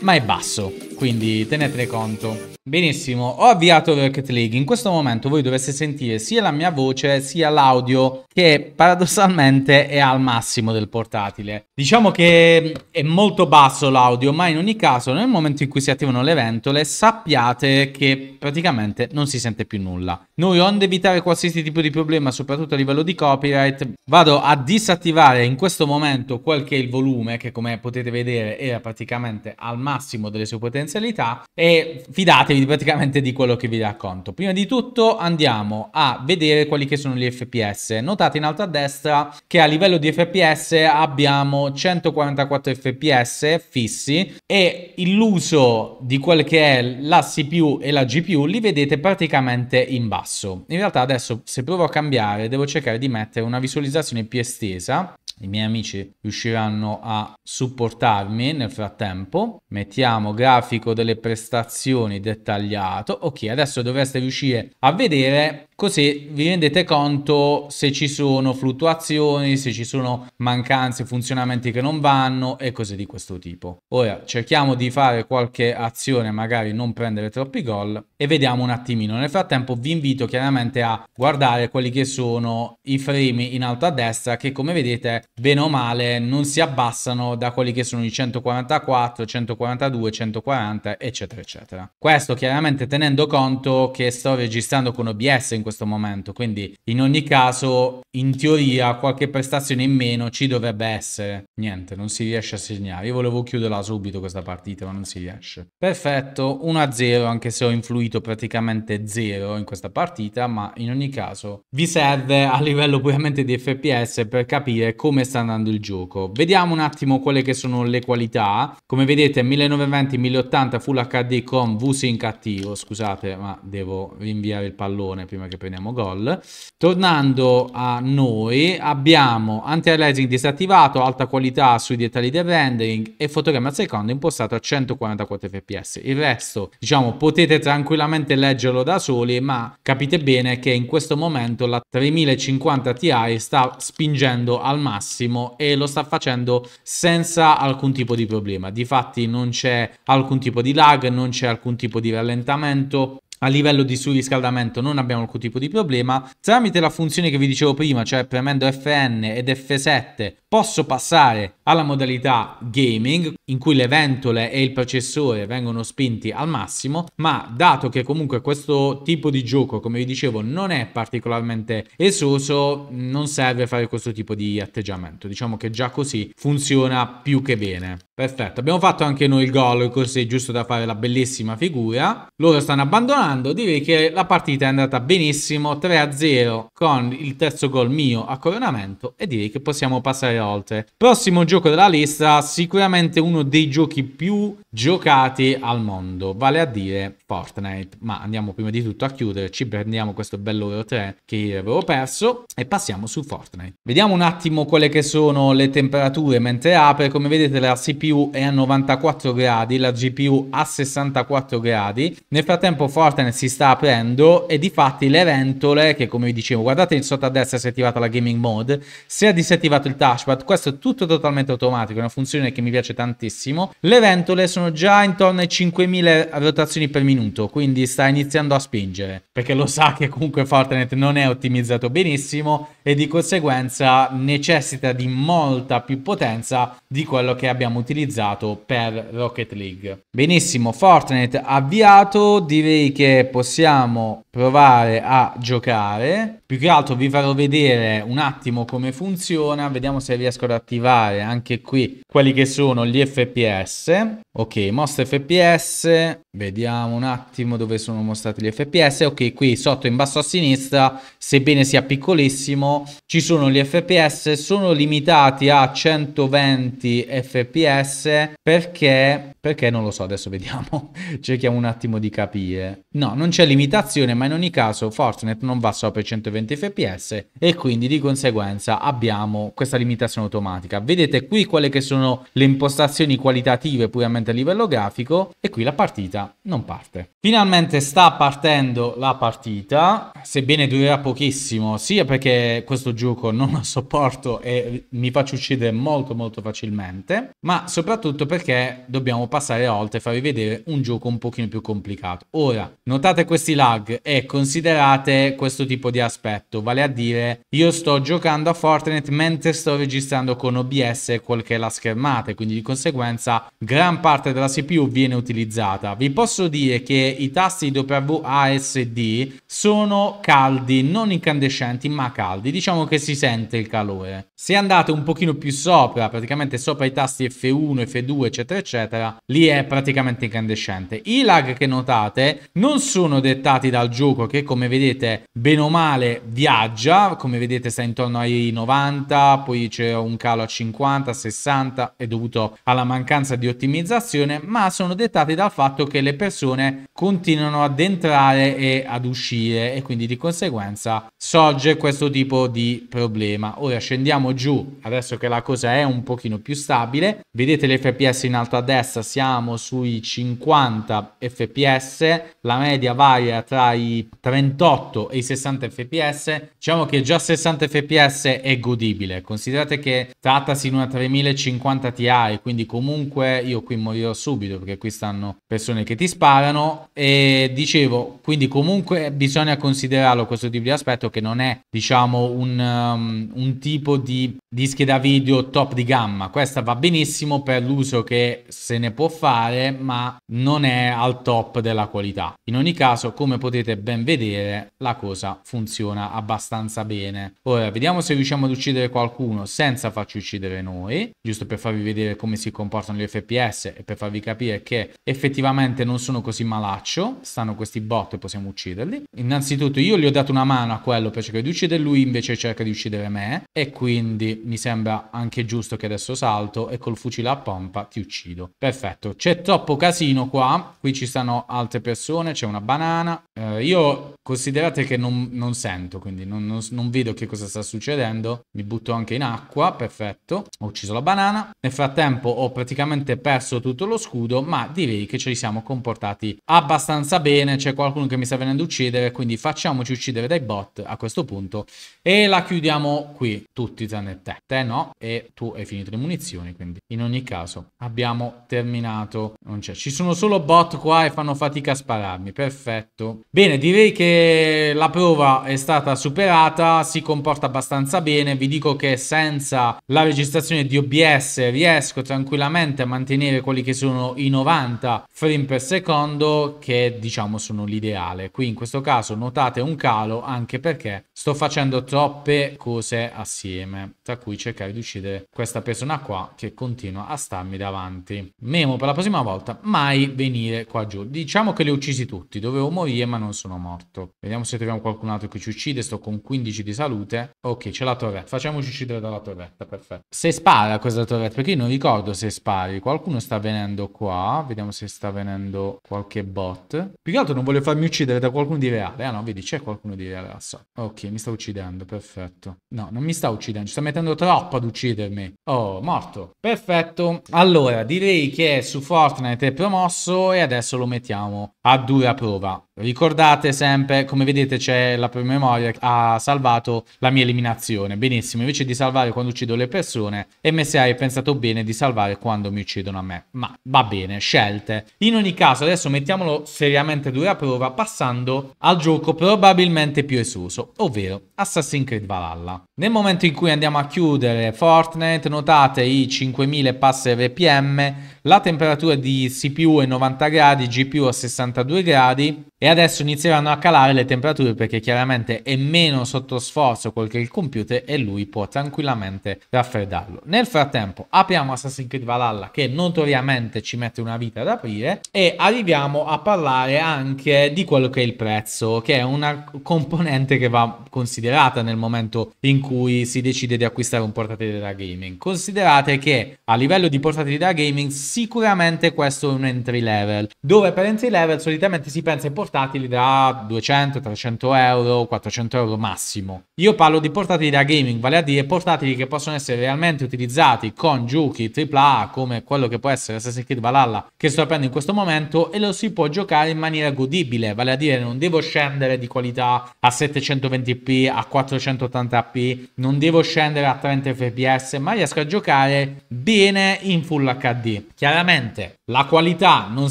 ma è basso, quindi tenetene conto. Benissimo, ho avviato Rocket League. In questo momento voi dovreste sentire sia la mia voce sia l'audio che paradossalmente è al massimo del portatile. Diciamo che è molto basso l'audio, ma in ogni caso nel momento in cui si attivano le ventole sappiate che praticamente non si sente più nulla. Noi onde evitare qualsiasi tipo di problema, soprattutto a livello di copyright, vado a disattivare in questo momento quel che è il volume, che come potete vedere era praticamente al massimo delle sue potenzialità e fidatevi praticamente di quello che vi racconto. Prima di tutto andiamo a vedere quelli che sono gli FPS. Notate in alto a destra che a livello di FPS abbiamo 144 FPS fissi e l'uso di quel che è la CPU e la GPU li vedete praticamente in basso. In realtà adesso se provo a cambiare devo cercare di mettere una visualizzazione più estesa i miei amici riusciranno a supportarmi nel frattempo. Mettiamo grafico delle prestazioni del dettagliato. Ok, adesso dovreste riuscire a vedere così vi rendete conto se ci sono fluttuazioni, se ci sono mancanze, funzionamenti che non vanno e cose di questo tipo. Ora cerchiamo di fare qualche azione, magari non prendere troppi gol e vediamo un attimino. Nel frattempo vi invito chiaramente a guardare quelli che sono i frame in alto a destra che come vedete bene o male non si abbassano da quelli che sono i 144, 142, 140 eccetera eccetera. Questo questo chiaramente tenendo conto che sto registrando con OBS in questo momento, quindi in ogni caso in teoria qualche prestazione in meno ci dovrebbe essere. Niente, non si riesce a segnare. Io volevo chiuderla subito questa partita, ma non si riesce. Perfetto, 1-0 anche se ho influito praticamente 0 in questa partita, ma in ogni caso vi serve a livello puramente di FPS per capire come sta andando il gioco. Vediamo un attimo quelle che sono le qualità. Come vedete 1920-1080 Full HD con V-Sync cattivo, scusate, ma devo rinviare il pallone prima che prendiamo gol. Tornando a noi, abbiamo anti-aliasing disattivato, alta qualità sui dettagli del rendering e fotogramma secondo impostato a 144 fps. Il resto, diciamo, potete tranquillamente leggerlo da soli, ma capite bene che in questo momento la 3050 Ti sta spingendo al massimo e lo sta facendo senza alcun tipo di problema. Difatti non c'è alcun tipo di lag, non c'è alcun tipo di di rallentamento a livello di surriscaldamento non abbiamo alcun tipo di problema. Tramite la funzione che vi dicevo prima, cioè premendo Fn ed F7, posso passare alla modalità gaming in cui le ventole e il processore vengono spinti al massimo, ma dato che comunque questo tipo di gioco, come vi dicevo, non è particolarmente esoso, non serve fare questo tipo di atteggiamento. Diciamo che già così funziona più che bene. Perfetto, abbiamo fatto anche noi il gol, così giusto da fare la bellissima figura. Loro stanno abbandonando, direi che la partita è andata benissimo, 3-0 con il terzo gol mio a coronamento e direi che possiamo passare oltre. Prossimo gioco gioco della lista, sicuramente uno dei giochi più giocati al mondo, vale a dire Fortnite. Ma andiamo prima di tutto a chiuderci, prendiamo questo bell'oro 3 che io avevo perso e passiamo su Fortnite. Vediamo un attimo quelle che sono le temperature mentre apre, come vedete la CPU è a 94 gradi, la GPU a 64 gradi. Nel frattempo Fortnite si sta aprendo e di fatti le ventole, che come vi dicevo, guardate in sotto a destra si è attivata la gaming mode, si è disattivato il touchpad, questo è tutto totalmente completamente automatico, è una funzione che mi piace tantissimo. Le ventole sono già intorno ai 5000 rotazioni per minuto, quindi sta iniziando a spingere, perché lo sa che comunque Fortnite non è ottimizzato benissimo e di conseguenza necessita di molta più potenza di quello che abbiamo utilizzato per Rocket League. Benissimo, Fortnite avviato, direi che possiamo provare a giocare. Più che altro vi farò vedere un attimo come funziona, vediamo se riesco ad attivare anche qui quelli che sono gli FPS. Ok, mostra FPS, vediamo un attimo dove sono mostrati gli FPS. Ok, qui sotto in basso a sinistra, sebbene sia piccolissimo, ci sono gli FPS, sono limitati a 120 FPS perché perché non lo so, adesso vediamo, cerchiamo un attimo di capire. No, non c'è limitazione, ma in ogni caso Fortnite non va sopra i 120 fps e quindi di conseguenza abbiamo questa limitazione automatica. Vedete qui quelle che sono le impostazioni qualitative puramente a livello grafico e qui la partita non parte. Finalmente sta partendo la partita, sebbene durerà pochissimo, sia perché questo gioco non lo sopporto e mi faccio uccidere molto molto facilmente, ma soprattutto perché dobbiamo passare oltre e farvi vedere un gioco un pochino più complicato. Ora, notate questi lag e considerate questo tipo di aspetto, vale a dire io sto giocando a Fortnite mentre sto registrando con OBS qualche la schermata, quindi di conseguenza gran parte della CPU viene utilizzata. Vi posso dire che i tasti WASD sono caldi, non incandescenti, ma caldi. Diciamo che si sente il calore. Se andate un pochino più sopra, praticamente sopra i tasti F1, F2, eccetera, eccetera, lì è praticamente incandescente. I lag che notate non sono dettati dal gioco che, come vedete, bene o male viaggia. Come vedete sta intorno ai 90, poi c'è un calo a 50, 60, è dovuto alla mancanza di ottimizzazione, ma sono dettati dal fatto che le persone continuano ad entrare e ad uscire e quindi di conseguenza sorge questo tipo di problema. Ora scendiamo giù, adesso che la cosa è un pochino più stabile, vedete l'FPS in alto a destra, siamo sui 50 fps, la media varia tra i 38 e i 60 fps, diciamo che già 60 fps è godibile, considerate che trattasi di una 3050 Ti, quindi comunque io qui morirò subito perché qui stanno persone che ti sparano, e dicevo, quindi comunque bisogna considerarlo questo tipo di aspetto che non è, diciamo, un, um, un tipo di, di, scheda video top di gamma. Questa va benissimo per l'uso che se ne può fare, ma non è al top della qualità. In ogni caso, come potete ben vedere, la cosa funziona abbastanza bene. Ora, vediamo se riusciamo ad uccidere qualcuno senza farci uccidere noi, giusto per farvi vedere come si comportano gli FPS e per farvi capire che effettivamente non sono così malacci faccio, stanno questi bot e possiamo ucciderli. Innanzitutto io gli ho dato una mano a quello per cercare di uccidere lui, invece cerca di uccidere me e quindi mi sembra anche giusto che adesso salto e col fucile a pompa ti uccido. Perfetto, c'è troppo casino qua, qui ci stanno altre persone, c'è una banana. Eh, io Considerate che non, non sento, quindi non, non, non, vedo che cosa sta succedendo. Mi butto anche in acqua, perfetto. Ho ucciso la banana. Nel frattempo ho praticamente perso tutto lo scudo, ma direi che ci siamo comportati abbastanza bene. C'è qualcuno che mi sta venendo a uccidere, quindi facciamoci uccidere dai bot a questo punto. E la chiudiamo qui, tutti tranne te. Te no, e tu hai finito le munizioni, quindi in ogni caso abbiamo terminato. Non c'è. Ci sono solo bot qua e fanno fatica a spararmi, perfetto. Bene, direi che eh, la prova è stata superata, si comporta abbastanza bene, vi dico che senza la registrazione di OBS riesco tranquillamente a mantenere quelli che sono i 90 frame per secondo che diciamo sono l'ideale. Qui in questo caso notate un calo anche perché sto facendo troppe cose assieme, tra cui cercare di uccidere questa persona qua che continua a starmi davanti. Memo per la prossima volta mai venire qua giù. Diciamo che li ho uccisi tutti, dovevo morire ma non sono morto morto. Vediamo se troviamo qualcun altro che ci uccide. Sto con 15 di salute. Ok, c'è la torretta. Facciamoci uccidere dalla torretta, perfetto. Se spara questa torretta, perché io non ricordo se spari. Qualcuno sta venendo qua. Vediamo se sta venendo qualche bot. Più che altro non voglio farmi uccidere da qualcuno di reale. Ah no, vedi, c'è qualcuno di reale so. Ok, mi sta uccidendo, perfetto. No, non mi sta uccidendo. Ci sta mettendo troppo ad uccidermi. Oh, morto. Perfetto. Allora, direi che su Fortnite è promosso e adesso lo mettiamo a dura prova. Ricordate sempre, come vedete c'è la promemoria che ha salvato la mia eliminazione. Benissimo, invece di salvare quando uccido le persone, MSI ha pensato bene di salvare quando mi uccidono a me. Ma va bene, scelte. In ogni caso, adesso mettiamolo seriamente dura prova passando al gioco probabilmente più esuso, ovvero Assassin's Creed Valhalla. Nel momento in cui andiamo a chiudere Fortnite, notate i 5000 pass RPM la temperatura di CPU è 90 gradi, GPU a 62 gradi e adesso inizieranno a calare le temperature perché chiaramente è meno sotto sforzo quel che il computer e lui può tranquillamente raffreddarlo. Nel frattempo apriamo Assassin's Creed Valhalla che notoriamente ci mette una vita ad aprire e arriviamo a parlare anche di quello che è il prezzo che è una componente che va considerata nel momento in cui si decide di acquistare un portatile da gaming. Considerate che a livello di portatili da gaming sicuramente questo è un entry level, dove per entry level solitamente si pensa ai portatili da 200, 300 euro, 400 euro massimo. Io parlo di portatili da gaming, vale a dire portatili che possono essere realmente utilizzati con giochi AAA come quello che può essere Assassin's Creed Valhalla che sto aprendo in questo momento e lo si può giocare in maniera godibile, vale a dire non devo scendere di qualità a 720p, a 480p, non devo scendere a 30 fps, ma riesco a giocare bene in full HD. Chiaramente la qualità non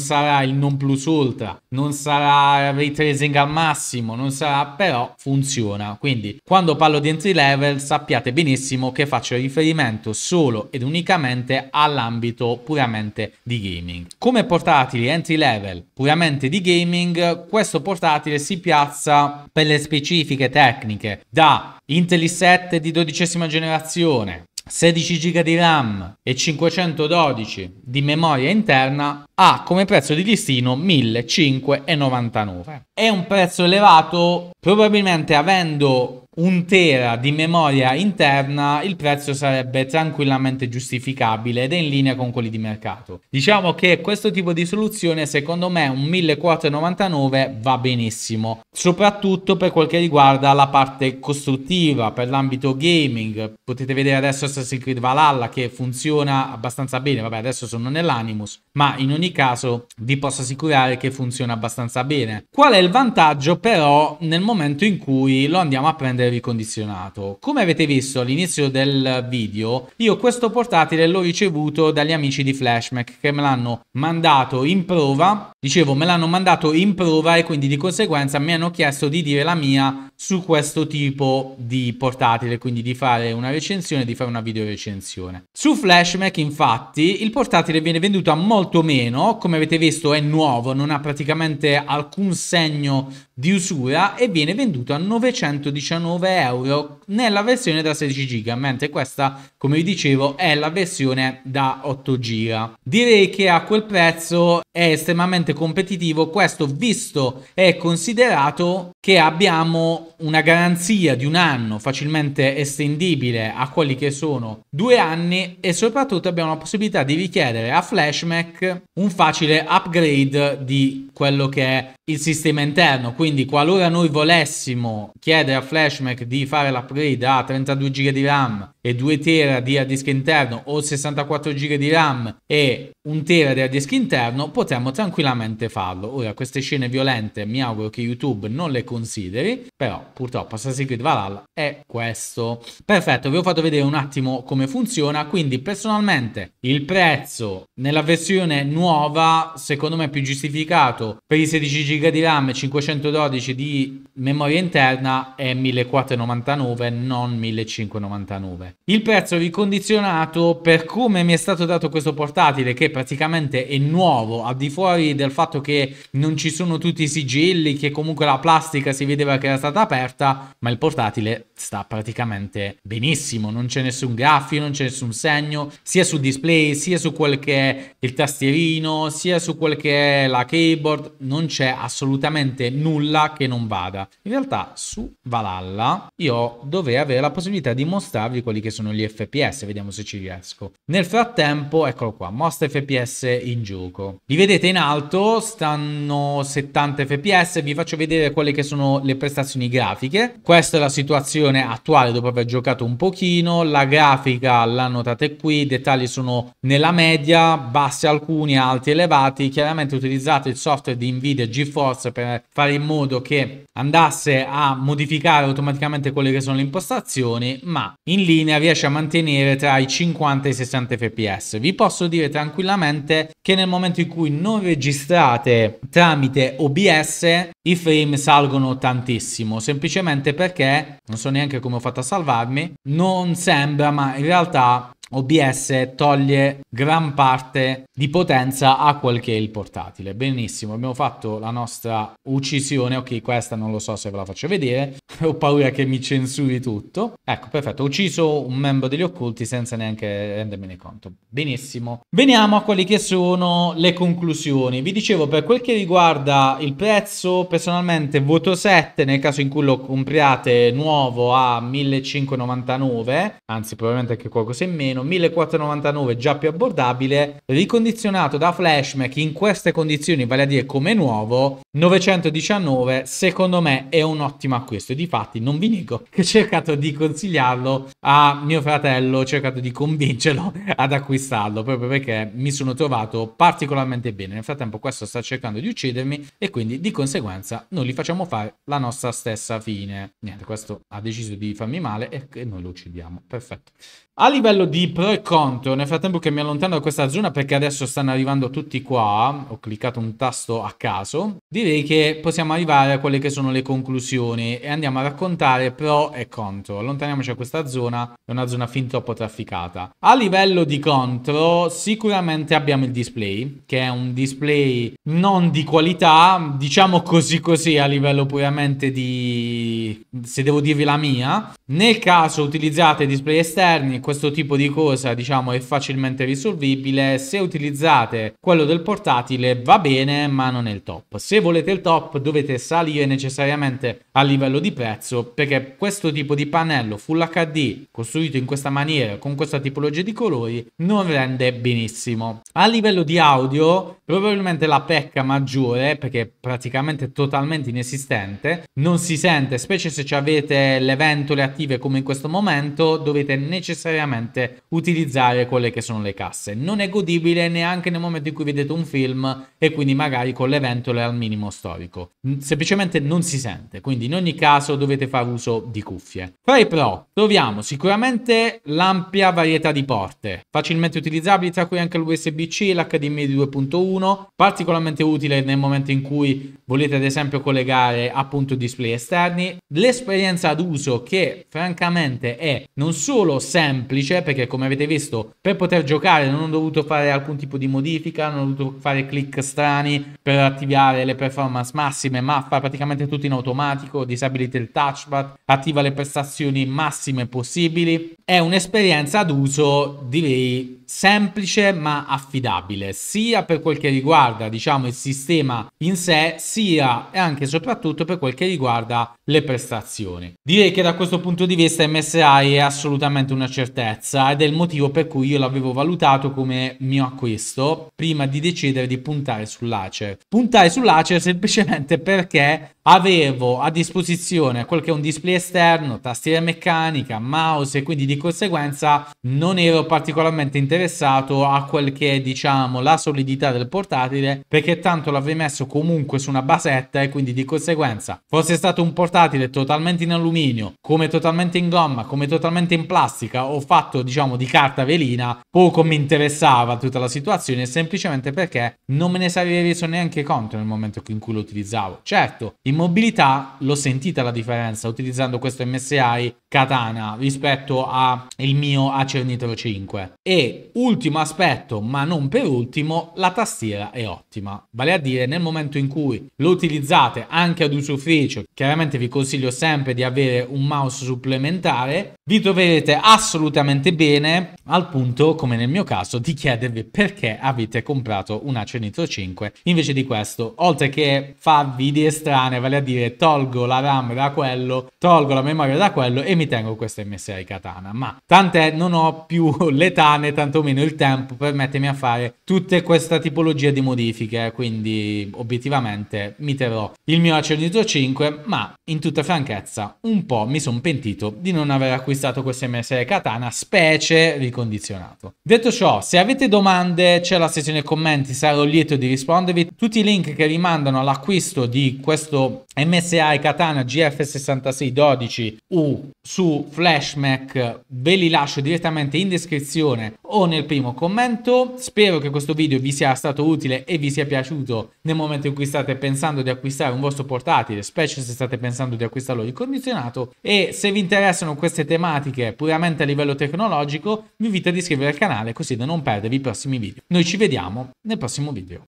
sarà il non plus ultra, non sarà ray tracing al massimo, non sarà però funziona. Quindi quando parlo di entry level sappiate benissimo che faccio riferimento solo ed unicamente all'ambito puramente di gaming. Come portatili entry level puramente di gaming, questo portatile si piazza per le specifiche tecniche da Intel i7 di dodicesima generazione, 16 GB di RAM e 512 di memoria interna ha come prezzo di listino 1599. È un prezzo elevato, probabilmente avendo un tera di memoria interna, il prezzo sarebbe tranquillamente giustificabile ed è in linea con quelli di mercato. Diciamo che questo tipo di soluzione secondo me un 1499 va benissimo, soprattutto per quel che riguarda la parte costruttiva, per l'ambito gaming. Potete vedere adesso Assassin's Creed Valhalla che funziona abbastanza bene, vabbè adesso sono nell'Animus, ma in ogni caso vi posso assicurare che funziona abbastanza bene. Qual è il vantaggio però nel momento in cui lo andiamo a prendere ricondizionato. Come avete visto all'inizio del video, io questo portatile l'ho ricevuto dagli amici di Flashmac che me l'hanno mandato in prova. Dicevo, me l'hanno mandato in prova e quindi di conseguenza mi hanno chiesto di dire la mia su questo tipo di portatile, quindi di fare una recensione, di fare una video recensione. Su Flashmac infatti il portatile viene venduto a molto meno, come avete visto è nuovo, non ha praticamente alcun segno di usura e viene venduto a 919 49 euro nella versione da 16 giga, mentre questa, come vi dicevo, è la versione da 8 giga. Direi che a quel prezzo è estremamente competitivo, questo visto e considerato che abbiamo una garanzia di un anno facilmente estendibile a quelli che sono due anni e soprattutto abbiamo la possibilità di richiedere a Flashmac un facile upgrade di quello che è il sistema interno, quindi qualora noi volessimo chiedere a Flashmac di fare l'upgrade a 32 GB di RAM e 2 tera di hard disk interno o 64 giga di RAM e 1 tera di hard disk interno, potremmo tranquillamente farlo. Ora, queste scene violente mi auguro che YouTube non le consideri, però purtroppo Assassin's Creed Valhalla è questo. Perfetto, vi ho fatto vedere un attimo come funziona, quindi personalmente il prezzo nella versione nuova secondo me è più giustificato per i 16 giga di RAM, e 512 di memoria interna è 1499, non 1599. Il prezzo ricondizionato per come mi è stato dato questo portatile che praticamente è nuovo, al di fuori del fatto che non ci sono tutti i sigilli, che comunque la plastica si vedeva che era stata aperta, ma il portatile sta praticamente benissimo, non c'è nessun graffio, non c'è nessun segno, sia sul display, sia su quel che è il tastierino, sia su quel che è la keyboard, non c'è assolutamente nulla che non vada. In realtà su Valhalla io dovrei avere la possibilità di mostrarvi quelli che sono gli FPS, vediamo se ci riesco. Nel frattempo, eccolo qua, mostra FPS in gioco. Li vedete in alto, stanno 70 FPS, vi faccio vedere quelle che sono le prestazioni grafiche. Questa è la situazione versione attuale dopo aver giocato un pochino, la grafica la notate qui, i dettagli sono nella media, bassi alcuni, alti elevati, chiaramente utilizzate il software di Nvidia GeForce per fare in modo che andasse a modificare automaticamente quelle che sono le impostazioni, ma in linea riesce a mantenere tra i 50 e i 60 fps. Vi posso dire tranquillamente che nel momento in cui non registrate tramite OBS i frame salgono tantissimo, semplicemente perché, non so neanche come ho fatto a salvarmi, non sembra, ma in realtà OBS toglie gran parte di potenza a quel che è il portatile. Benissimo, abbiamo fatto la nostra uccisione. Ok, questa non lo so se ve la faccio vedere. Ho paura che mi censuri tutto. Ecco, perfetto, ho ucciso un membro degli occulti senza neanche rendermene conto. Benissimo. Veniamo a quelle che sono le conclusioni. Vi dicevo, per quel che riguarda il prezzo, per personalmente voto 7 nel caso in cui lo compriate nuovo a 1599, anzi probabilmente anche qualcosa in meno, 1499 già più abbordabile, ricondizionato da Flashback in queste condizioni, vale a dire come nuovo, 919 secondo me è un ottimo acquisto, difatti non vi nego che ho cercato di consigliarlo a mio fratello, ho cercato di convincerlo ad acquistarlo proprio perché mi sono trovato particolarmente bene, nel frattempo questo sta cercando di uccidermi e quindi di conseguenza conseguenza noi li facciamo fare la nostra stessa fine. Niente, questo ha deciso di farmi male e noi lo uccidiamo. Perfetto. A livello di pro e contro, nel frattempo che mi allontano da questa zona perché adesso stanno arrivando tutti qua, ho cliccato un tasto a caso, direi che possiamo arrivare a quelle che sono le conclusioni e andiamo a raccontare pro e contro. Allontaniamoci da questa zona, è una zona fin troppo trafficata. A livello di contro, sicuramente abbiamo il display, che è un display non di qualità, diciamo così così così a livello puramente di... se devo dirvi la mia. Nel caso utilizzate display esterni, questo tipo di cosa diciamo è facilmente risolvibile. Se utilizzate quello del portatile va bene, ma non è il top. Se volete il top dovete salire necessariamente a livello di prezzo, perché questo tipo di pannello Full HD costruito in questa maniera, con questa tipologia di colori, non rende benissimo. A livello di audio, probabilmente la pecca maggiore, perché praticamente totalmente inesistente, non si sente, specie se avete le ventole attive come in questo momento, dovete necessariamente utilizzare quelle che sono le casse. Non è godibile neanche nel momento in cui vedete un film e quindi magari con le ventole al minimo storico. Semplicemente non si sente, quindi in ogni caso dovete fare uso di cuffie. Fra i pro troviamo sicuramente l'ampia varietà di porte, facilmente utilizzabili tra cui anche l'USB-C, l'HDMI 2.1, particolarmente utile nel momento in cui volete ad esempio collegare appunto display esterni, l'esperienza d'uso che francamente è non solo semplice perché come avete visto per poter giocare non ho dovuto fare alcun tipo di modifica, non ho dovuto fare click strani per attivare le performance massime ma fa praticamente tutto in automatico, disabilita il touchpad, attiva le prestazioni massime possibili, è un'esperienza d'uso direi semplice ma affidabile sia per quel che riguarda diciamo il sistema in sé sia e anche e soprattutto per quel che riguarda le prestazioni. Direi che da questo punto di vista MSI è assolutamente una certezza ed è il motivo per cui io l'avevo valutato come mio acquisto prima di decidere di puntare sull'Acer. Puntare sull'Acer semplicemente perché avevo a disposizione quel che è un display esterno, tastiera meccanica, mouse e quindi di conseguenza non ero particolarmente interessato a quel che è diciamo la solidità del portatile perché tanto l'avrei messo comunque su una basetta e quindi di conseguenza fosse stato un portatile totalmente in alluminio, come totalmente in gomma, come totalmente in plastica o fatto diciamo di carta velina, poco mi interessava tutta la situazione semplicemente perché non me ne sarei reso neanche conto nel momento in cui lo utilizzavo. Certo, in mobilità l'ho sentita la differenza utilizzando questo MSI Katana rispetto al mio Acer Nitro 5. E ultimo aspetto, ma non per ultimo, la tastiera è ottima. Vale a dire nel momento in cui lo utilizzate anche ad usufruicio, chiaramente vi consiglio sempre di avere un mouse supplementare, vi troverete assolutamente bene al punto, come nel mio caso, di chiedervi perché avete comprato un Acer Nitro 5 invece di questo. Oltre che farvi idee strane, vale a dire tolgo la RAM da quello, tolgo la memoria da quello e mi tengo questa MSI katana, ma tant'è non ho più l'età né tantomeno il tempo per mettermi a fare tutte questa tipologia di modifiche, quindi obiettivamente mi terrò il mio Acer 5, ma in tutta franchezza un po' mi sono pentito di non aver acquistato questo MSI katana, specie ricondizionato. Detto ciò, se avete domande c'è la sezione commenti, sarò lieto di rispondervi. Tutti i link che rimandano all'acquisto di questo MSI katana GF6612U su Flash Mac ve li lascio direttamente in descrizione o nel primo commento. Spero che questo video vi sia stato utile e vi sia piaciuto nel momento in cui state pensando di acquistare un vostro portatile, specie se state pensando di acquistarlo ricondizionato e se vi interessano queste tematiche puramente a livello tecnologico vi invito ad iscrivervi al canale così da non perdervi i prossimi video. Noi ci vediamo nel prossimo video.